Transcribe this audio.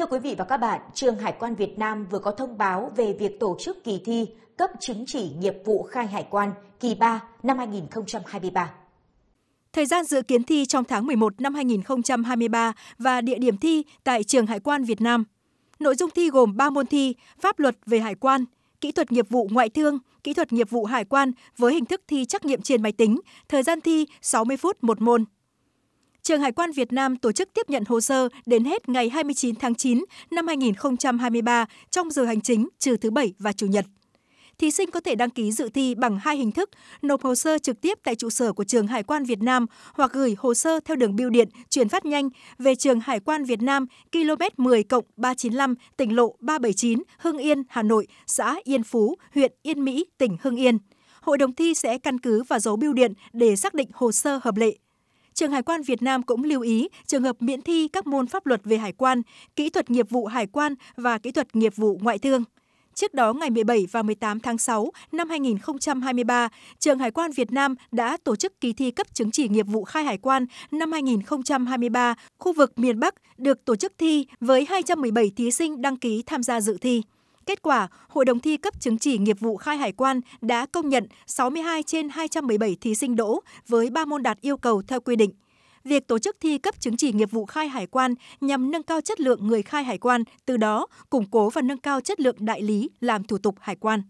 Thưa quý vị và các bạn, Trường Hải quan Việt Nam vừa có thông báo về việc tổ chức kỳ thi cấp chứng chỉ nghiệp vụ khai hải quan kỳ 3 năm 2023. Thời gian dự kiến thi trong tháng 11 năm 2023 và địa điểm thi tại Trường Hải quan Việt Nam. Nội dung thi gồm 3 môn thi: Pháp luật về hải quan, kỹ thuật nghiệp vụ ngoại thương, kỹ thuật nghiệp vụ hải quan với hình thức thi trắc nghiệm trên máy tính, thời gian thi 60 phút một môn. Trường Hải quan Việt Nam tổ chức tiếp nhận hồ sơ đến hết ngày 29 tháng 9 năm 2023 trong giờ hành chính trừ thứ Bảy và Chủ nhật. Thí sinh có thể đăng ký dự thi bằng hai hình thức, nộp hồ sơ trực tiếp tại trụ sở của Trường Hải quan Việt Nam hoặc gửi hồ sơ theo đường bưu điện chuyển phát nhanh về Trường Hải quan Việt Nam km 10 395 tỉnh lộ 379 Hưng Yên, Hà Nội, xã Yên Phú, huyện Yên Mỹ, tỉnh Hưng Yên. Hội đồng thi sẽ căn cứ vào dấu bưu điện để xác định hồ sơ hợp lệ. Trường Hải quan Việt Nam cũng lưu ý trường hợp miễn thi các môn pháp luật về hải quan, kỹ thuật nghiệp vụ hải quan và kỹ thuật nghiệp vụ ngoại thương. Trước đó ngày 17 và 18 tháng 6 năm 2023, Trường Hải quan Việt Nam đã tổ chức kỳ thi cấp chứng chỉ nghiệp vụ khai hải quan năm 2023 khu vực miền Bắc được tổ chức thi với 217 thí sinh đăng ký tham gia dự thi kết quả, Hội đồng thi cấp chứng chỉ nghiệp vụ khai hải quan đã công nhận 62 trên 217 thí sinh đỗ với 3 môn đạt yêu cầu theo quy định. Việc tổ chức thi cấp chứng chỉ nghiệp vụ khai hải quan nhằm nâng cao chất lượng người khai hải quan, từ đó củng cố và nâng cao chất lượng đại lý làm thủ tục hải quan.